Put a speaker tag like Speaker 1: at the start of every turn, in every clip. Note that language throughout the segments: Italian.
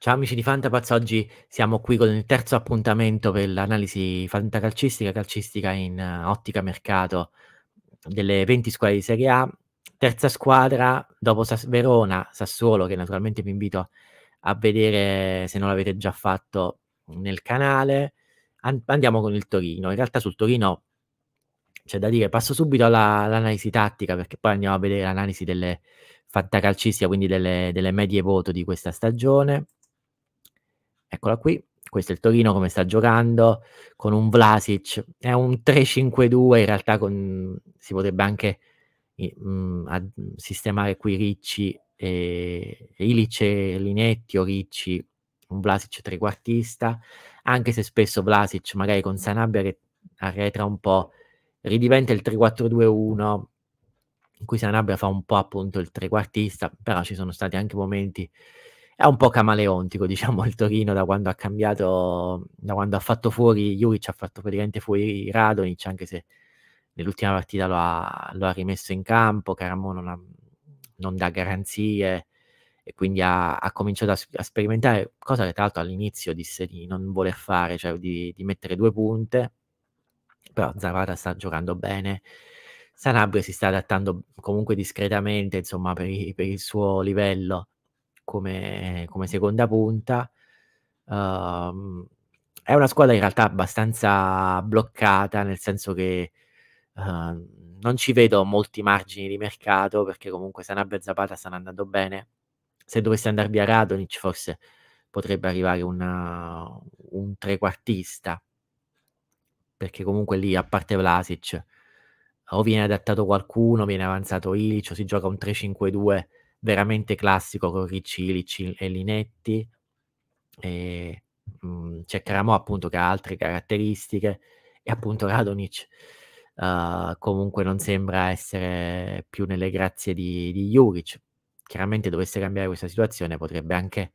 Speaker 1: Ciao amici di Fantapazzo, oggi siamo qui con il terzo appuntamento per l'analisi fantacalcistica, calcistica in uh, ottica mercato delle 20 squadre di Serie A. Terza squadra dopo Sass- Verona, Sassuolo, che naturalmente vi invito a vedere se non l'avete già fatto nel canale. An- andiamo con il Torino. In realtà sul Torino c'è da dire, passo subito alla- all'analisi tattica perché poi andiamo a vedere l'analisi delle fantacalcistica, quindi delle, delle medie voto di questa stagione Eccola qui, questo è il Torino come sta giocando con un Vlasic, è un 3-5-2 in realtà con, si potrebbe anche mh, mm, sistemare qui Ricci, e, Ilic e Linetti o Ricci, un Vlasic trequartista, anche se spesso Vlasic magari con Sanabria che arretra un po', ridiventa il 3-4-2-1 in cui Sanabria fa un po' appunto il trequartista, però ci sono stati anche momenti è un po' camaleontico, diciamo, il Torino da quando ha cambiato, da quando ha fatto fuori Juric, ha fatto praticamente fuori Radonic, anche se nell'ultima partita lo ha, lo ha rimesso in campo, Caramo non, ha, non dà garanzie e quindi ha, ha cominciato a, a, sperimentare, cosa che tra l'altro all'inizio disse di non voler fare, cioè di, di mettere due punte, però Zavata sta giocando bene, Sanabria si sta adattando comunque discretamente, insomma, per, per il suo livello, come, come seconda punta. Uh, è una squadra in realtà abbastanza bloccata, nel senso che uh, non ci vedo molti margini di mercato perché comunque Sanabria e Zapata stanno andando bene. Se dovesse andare via Radonic forse potrebbe arrivare una, un trequartista, perché comunque lì, a parte Vlasic, o viene adattato qualcuno, viene avanzato Ilic, o si gioca un 3-5-2 veramente classico con Ricci, e Linetti, e, ehm, mh, mhmm, c'è Caramò appunto che ha altre caratteristiche e appunto Radonic uh, comunque non sembra essere più nelle grazie di, di Juric. Chiaramente dovesse cambiare questa situazione potrebbe anche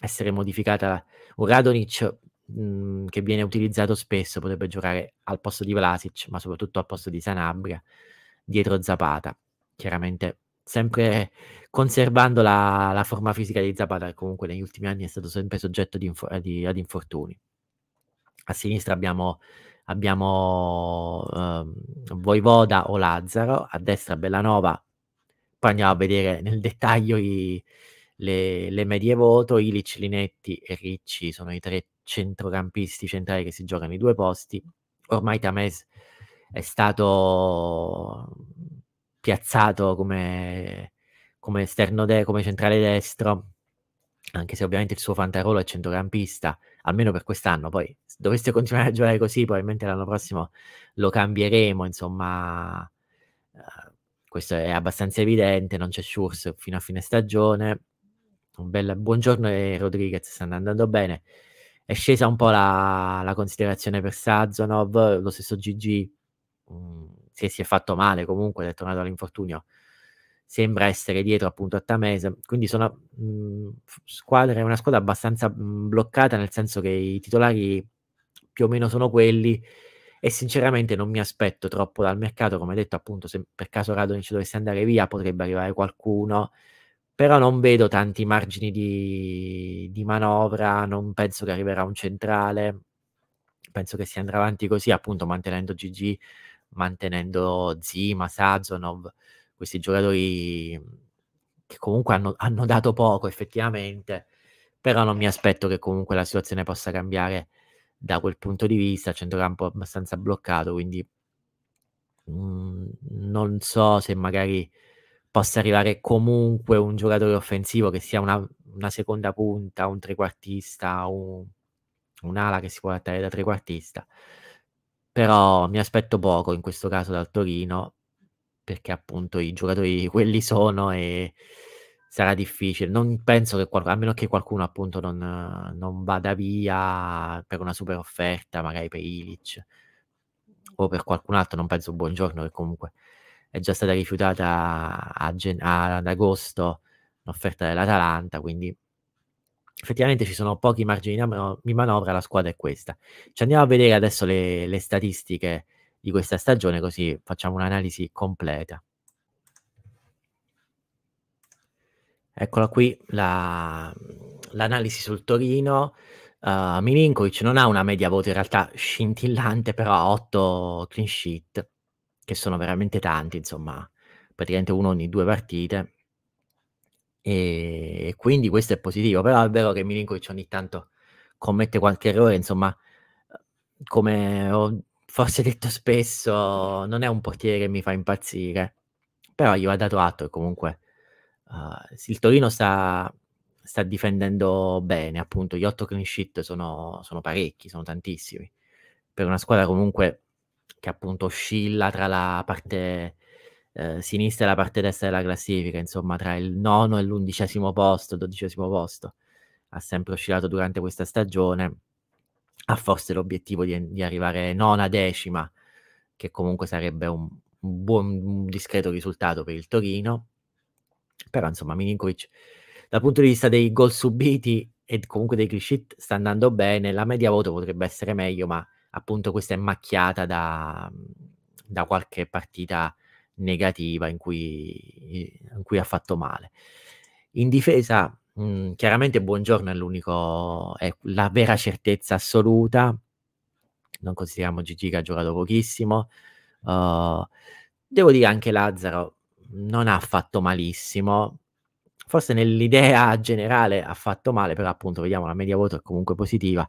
Speaker 1: essere modificata un Radonic mhmm, che viene utilizzato spesso potrebbe giocare al posto di Vlasic ma soprattutto al posto di Sanabria dietro Zapata chiaramente sempre conservando la, la forma fisica di Zapata, che comunque negli ultimi anni è stato sempre soggetto di inf- di, ad infortuni. A sinistra abbiamo, abbiamo um, Voivoda o Lazzaro, a destra Bellanova, poi andiamo a vedere nel dettaglio i, le, le medie voto, Ilic, Linetti e Ricci sono i tre centrocampisti centrali che si giocano i due posti, ormai Tames è stato piazzato come, come esterno de- come centrale destro, anche se ovviamente il suo fantarolo è centrocampista, almeno per quest'anno, poi se dovesse continuare a giocare così, probabilmente l'anno prossimo lo cambieremo, insomma, uh, questo è abbastanza evidente, non c'è Schurz fino a fine stagione, un bel buongiorno e Rodriguez stanno andando bene, è scesa un po' la, la considerazione per Sazonov, lo stesso Gigi mh, mm, se si è fatto male comunque, è tornato all'infortunio sembra essere dietro appunto a Tamese, quindi sono mh, mhmm, squadra, è una squadra abbastanza mh, mhmm, bloccata nel senso che i titolari più o meno sono quelli e sinceramente non mi aspetto troppo dal mercato, come detto appunto se per caso Radonic dovesse andare via potrebbe arrivare qualcuno, però non vedo tanti margini di, di manovra, non penso che arriverà un centrale, penso che si andrà avanti così appunto mantenendo GG mantenendo Zima, Sazonov, questi giocatori che comunque hanno, hanno dato poco effettivamente, però non mi aspetto che comunque la situazione possa cambiare da quel punto di vista, centrocampo abbastanza bloccato, quindi mh, non so se magari possa arrivare comunque un giocatore offensivo che sia una, una seconda punta, un trequartista, un, un'ala che si può adattare da trequartista però mi aspetto poco in questo caso dal Torino, perché appunto i giocatori quelli sono e sarà difficile. Non penso che qualcuno, a meno che qualcuno appunto non, non vada via per una super offerta, magari per Ilic o per qualcun altro, non penso buongiorno che comunque è già stata rifiutata a gen- ad agosto l'offerta dell'Atalanta, quindi effettivamente ci sono pochi margini di manovra, la squadra è questa. Ci andiamo a vedere adesso le, le statistiche di questa stagione, così facciamo un'analisi completa. Eccola qui la, l'analisi sul Torino. Uh, Milinkovic non ha una media voto in realtà scintillante, però ha 8 clean sheet, che sono veramente tanti, insomma, praticamente uno ogni due partite e quindi questo è positivo, però è vero che Milinkovic ogni tanto commette qualche errore, insomma, eh, come ho forse detto spesso, non è un portiere che mi fa impazzire, però gli va dato atto e comunque uh, il Torino sta, sta, difendendo bene, appunto, gli otto clean sheet sono, sono parecchi, sono tantissimi, per una squadra comunque che appunto oscilla tra la parte eh, sinistra e la parte destra della classifica, insomma tra il nono e l'undicesimo posto, dodicesimo posto, ha sempre oscillato durante questa stagione, ha forse l'obiettivo di, di arrivare nona decima, che comunque sarebbe un, un buon, un discreto risultato per il Torino, però insomma Milinkovic dal punto di vista dei gol subiti e comunque dei clean sta andando bene, la media voto potrebbe essere meglio, ma appunto questa è macchiata da, da qualche partita negativa in cui, in cui ha fatto male. In difesa, mh, mm, chiaramente Buongiorno è l'unico, è la vera certezza assoluta, non consideriamo Gigi che ha giocato pochissimo, uh, devo dire anche Lazzaro non ha fatto malissimo, forse nell'idea generale ha fatto male, però appunto vediamo la media voto è comunque positiva.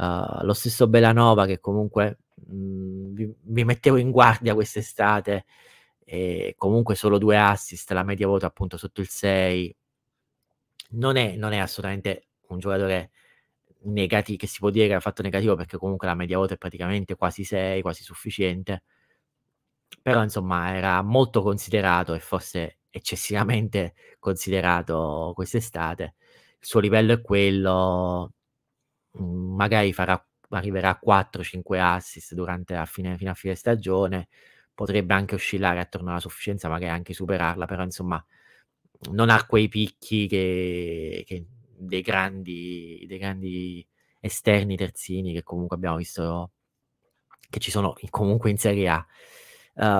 Speaker 1: Uh, lo stesso Belanova che comunque mh, mm, vi, vi mettevo in guardia quest'estate, e comunque solo due assist, la media voto appunto sotto il 6, non è, non è assolutamente un giocatore negativo, che si può dire che ha fatto negativo perché comunque la media voto è praticamente quasi 6, quasi sufficiente, però insomma era molto considerato e forse eccessivamente considerato quest'estate, il suo livello è quello, magari farà, arriverà a 4-5 assist durante la fine, fino a fine stagione, potrebbe anche oscillare attorno alla sufficienza, magari anche superarla, però insomma non ha quei picchi che, che dei, grandi, dei grandi esterni terzini che comunque abbiamo visto che ci sono comunque in Serie A.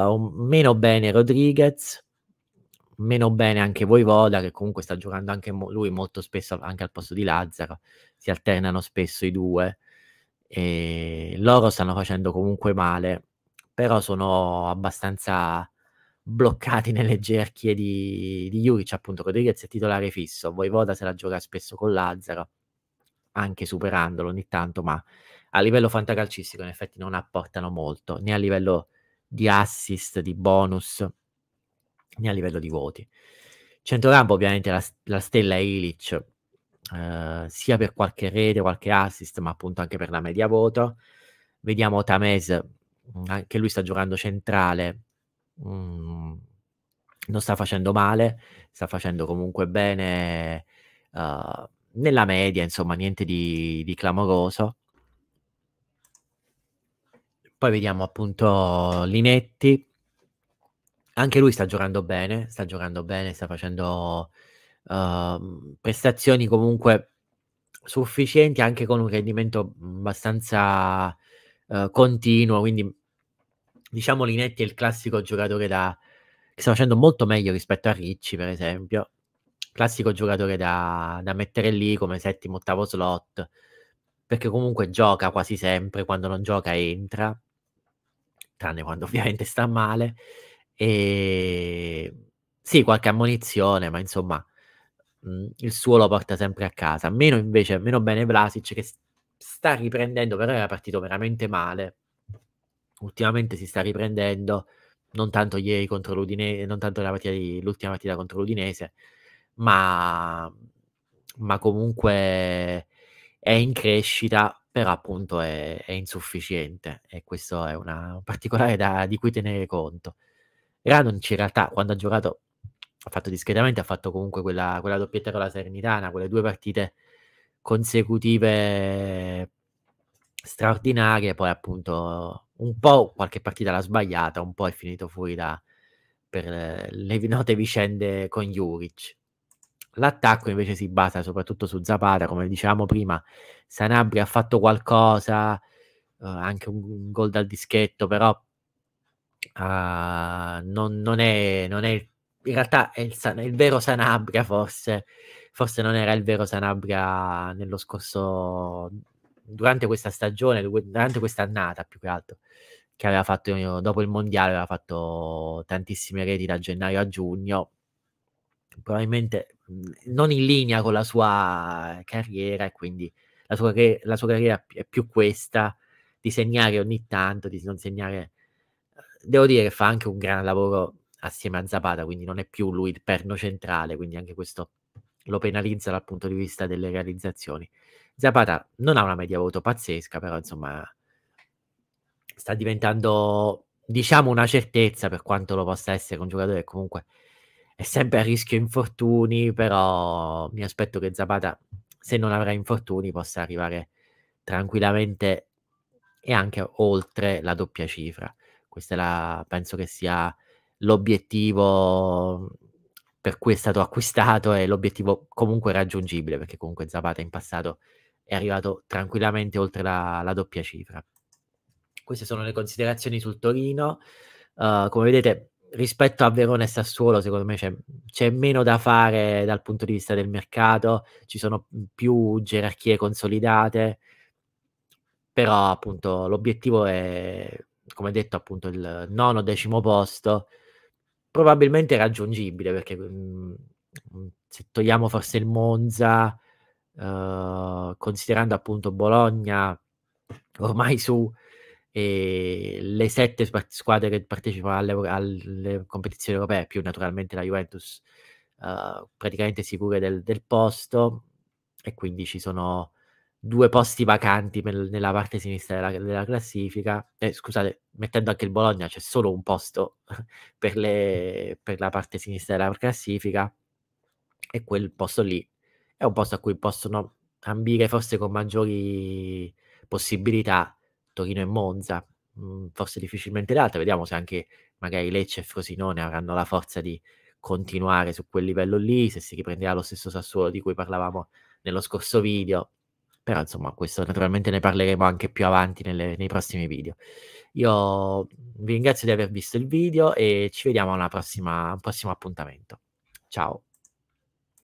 Speaker 1: Uh, meno bene Rodriguez, meno bene anche Voivoda, che comunque sta giocando anche mo- lui molto spesso anche al posto di Lazzaro, si alternano spesso i due, e loro stanno facendo comunque male, però sono abbastanza bloccati nelle gerchie di, di Juric, appunto Rodriguez è titolare fisso, Voivoda se la gioca spesso con Lazzaro, anche superandolo ogni tanto, ma a livello fantacalcistico in effetti non apportano molto, né a livello di assist, di bonus, né a livello di voti. Centrocampo ovviamente la, la stella è Ilic, eh, sia per qualche rete, qualche assist, ma appunto anche per la media voto. Vediamo Tamese Mm, anche lui sta giocando centrale, mm, non sta facendo male, sta facendo comunque bene uh, nella media, insomma, niente di, di clamoroso. Poi vediamo appunto Linetti, anche lui sta giocando bene, sta giocando bene, sta facendo uh, prestazioni comunque sufficienti anche con un rendimento abbastanza uh, continuo, quindi diciamo Linetti è il classico giocatore da, che sta facendo molto meglio rispetto a Ricci, per esempio. Classico giocatore da, da mettere lì come settimo, ottavo slot, perché comunque gioca quasi sempre, quando non gioca entra, tranne quando ovviamente sta male. E sì, qualche ammonizione, ma insomma mh, mm, il suo lo porta sempre a casa. Meno invece, meno bene Vlasic che sta riprendendo, però era partito veramente male ultimamente si sta riprendendo, non tanto ieri contro l'Udinese, non tanto partita di, l'ultima partita contro l'Udinese, ma, ma, comunque è in crescita, però appunto è, è insufficiente e questo è una, un particolare da, di cui tenere conto. Radonci in realtà quando ha giocato ha fatto discretamente, ha fatto comunque quella, quella doppietta con la Serenitana, quelle due partite consecutive straordinarie, poi appunto un po' qualche partita l'ha sbagliata, un po' è finito fuori da, per eh, le note vicende con Juric. L'attacco invece si basa soprattutto su Zapata, come dicevamo prima, Sanabria ha fatto qualcosa, eh, anche un, un, gol dal dischetto, però uh, non, non, è, non, è, In realtà è il, è il, vero Sanabria forse, forse non era il vero Sanabria nello scorso durante questa stagione, durante quest'annata più che altro, che aveva fatto dopo il mondiale, aveva fatto tantissime reti da gennaio a giugno, probabilmente non in linea con la sua carriera e quindi la sua, la sua carriera è più questa di segnare ogni tanto, di non segnare. Eh, devo dire che fa anche un gran lavoro assieme a Zapata, quindi non è più lui il perno centrale, quindi anche questo lo penalizza dal punto di vista delle realizzazioni. Zapata non ha una media voto pazzesca, però insomma sta diventando, diciamo, una certezza per quanto lo possa essere un giocatore che comunque è sempre a rischio infortuni, però mi aspetto che Zapata, se non avrà infortuni, possa arrivare tranquillamente e anche oltre la doppia cifra. Questa è la, penso che sia l'obiettivo per cui è stato acquistato e l'obiettivo comunque raggiungibile, perché comunque Zapata in passato è arrivato tranquillamente oltre la, la doppia cifra. Queste sono le considerazioni sul Torino. Uh, come vedete, rispetto a Verona e Sassuolo, secondo me c'è, c'è, meno da fare dal punto di vista del mercato, ci sono più gerarchie consolidate, però appunto l'obiettivo è, come detto, appunto il nono decimo posto, probabilmente raggiungibile perché mh, mm, mm, se togliamo forse il Monza, eh, considerando appunto Bologna ormai su eh, le sette squadre che partecipano alle, alle, competizioni europee, più naturalmente la Juventus, eh, praticamente sicure del, del, posto e quindi ci sono due posti vacanti per, nella parte sinistra della, della classifica. Eh, scusate, mettendo anche il Bologna c'è solo un posto per, le, per, la parte sinistra della classifica e quel posto lì è un posto a cui possono ambire forse con maggiori possibilità Torino e Monza, mm, forse difficilmente l'altra, vediamo se anche magari Lecce e Frosinone avranno la forza di continuare su quel livello lì, se si riprenderà lo stesso Sassuolo di cui parlavamo nello scorso video, però insomma, questo naturalmente ne parleremo anche più avanti nelle, nei prossimi video. Io vi ringrazio di aver visto il video e ci vediamo alla prossima, al prossimo appuntamento. Ciao!